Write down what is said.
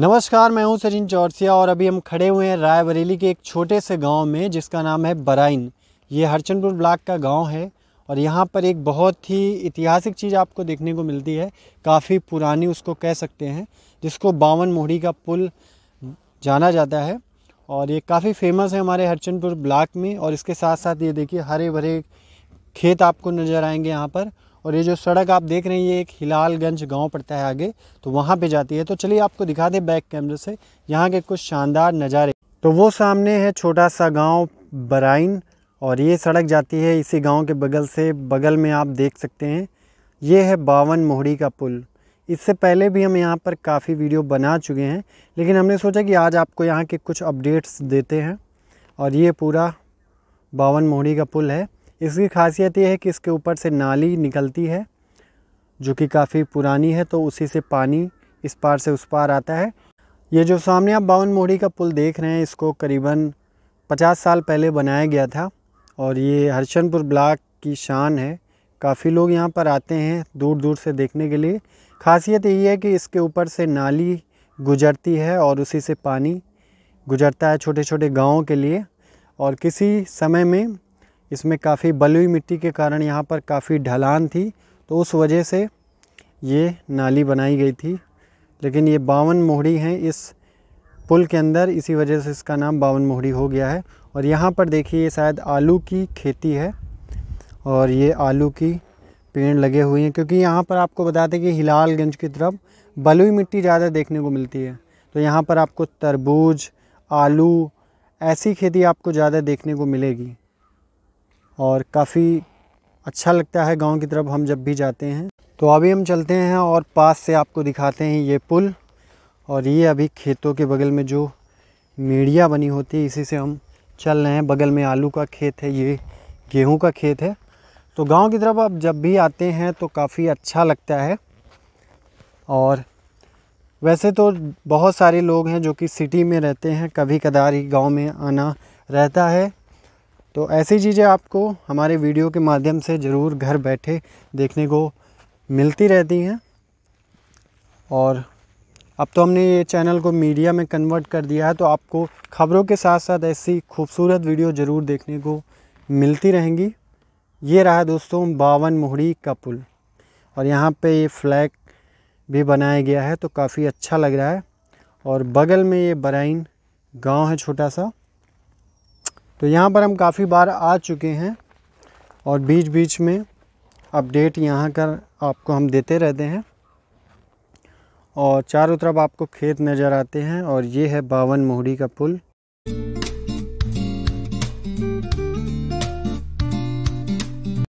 नमस्कार मैं हूं सचिन चौरसिया और अभी हम खड़े हुए हैं रायबरेली के एक छोटे से गांव में जिसका नाम है बराइन ये हरचंदपुर ब्लॉक का गांव है और यहाँ पर एक बहुत ही ऐतिहासिक चीज़ आपको देखने को मिलती है काफ़ी पुरानी उसको कह सकते हैं जिसको बावन मोहड़ी का पुल जाना जाता है और ये काफ़ी फेमस है हमारे हरचंदपुर ब्लॉक में और इसके साथ साथ ये देखिए हरे भरे खेत आपको नज़र आएंगे यहाँ पर और ये जो सड़क आप देख रहे हैं ये एक हिलालगंज गांव पड़ता है आगे तो वहाँ पे जाती है तो चलिए आपको दिखा दें बैक कैमरे से यहाँ के कुछ शानदार नज़ारे तो वो सामने है छोटा सा गाँव बराइन और ये सड़क जाती है इसी गाँव के बगल से बगल में आप देख सकते हैं ये है बावन मोहड़ी का पुल इससे पहले भी हम यहाँ पर काफ़ी वीडियो बना चुके हैं लेकिन हमने सोचा कि आज आपको यहाँ के कुछ अपडेट्स देते हैं और ये पूरा बावन मोहड़ी का पुल है इसकी खासियत ये है कि इसके ऊपर से नाली निकलती है जो कि काफ़ी पुरानी है तो उसी से पानी इस पार से उस पार आता है ये जो सामने आप बावन मोड़ी का पुल देख रहे हैं इसको करीबन 50 साल पहले बनाया गया था और ये हर्षनपुर ब्लॉक की शान है काफ़ी लोग यहाँ पर आते हैं दूर दूर से देखने के लिए खासियत यही है कि इसके ऊपर से नाली गुजरती है और उसी से पानी गुजरता है छोटे छोटे गाँव के लिए और किसी समय में इसमें काफ़ी बलुई मिट्टी के कारण यहाँ पर काफ़ी ढलान थी तो उस वजह से ये नाली बनाई गई थी लेकिन ये बावन मोहड़ी हैं इस पुल के अंदर इसी वजह से इसका नाम बावन मोहड़ी हो गया है और यहाँ पर देखिए ये शायद आलू की खेती है और ये आलू की पेड़ लगे हुए हैं क्योंकि यहाँ पर आपको बताते हैं कि हिलालगंज की तरफ बलुई मिट्टी ज़्यादा देखने को मिलती है तो यहाँ पर आपको तरबूज आलू ऐसी खेती आपको ज़्यादा देखने को मिलेगी और काफ़ी अच्छा लगता है गांव की तरफ हम जब भी जाते हैं तो अभी हम चलते हैं और पास से आपको दिखाते हैं ये पुल और ये अभी खेतों के बगल में जो मीडिया बनी होती है इसी से हम चल रहे हैं बगल में आलू का खेत है ये गेहूं का खेत है तो गांव की तरफ आप जब भी आते हैं तो काफ़ी अच्छा लगता है और वैसे तो बहुत सारे लोग हैं जो कि सिटी में रहते हैं कभी कदार ही गाँव में आना रहता है तो ऐसी चीज़ें आपको हमारे वीडियो के माध्यम से ज़रूर घर बैठे देखने को मिलती रहती हैं और अब तो हमने ये चैनल को मीडिया में कन्वर्ट कर दिया है तो आपको खबरों के साथ साथ ऐसी खूबसूरत वीडियो ज़रूर देखने को मिलती रहेंगी ये रहा दोस्तों बावन मोहड़ी का पुल और यहाँ पे ये फ्लैग भी बनाया गया है तो काफ़ी अच्छा लग रहा है और बगल में ये बराइन गांव है छोटा सा तो यहाँ पर हम काफ़ी बार आ चुके हैं और बीच बीच में अपडेट यहाँ कर आपको हम देते रहते हैं और चारों तरफ आपको खेत नज़र आते हैं और ये है बावन मोहरी का पुल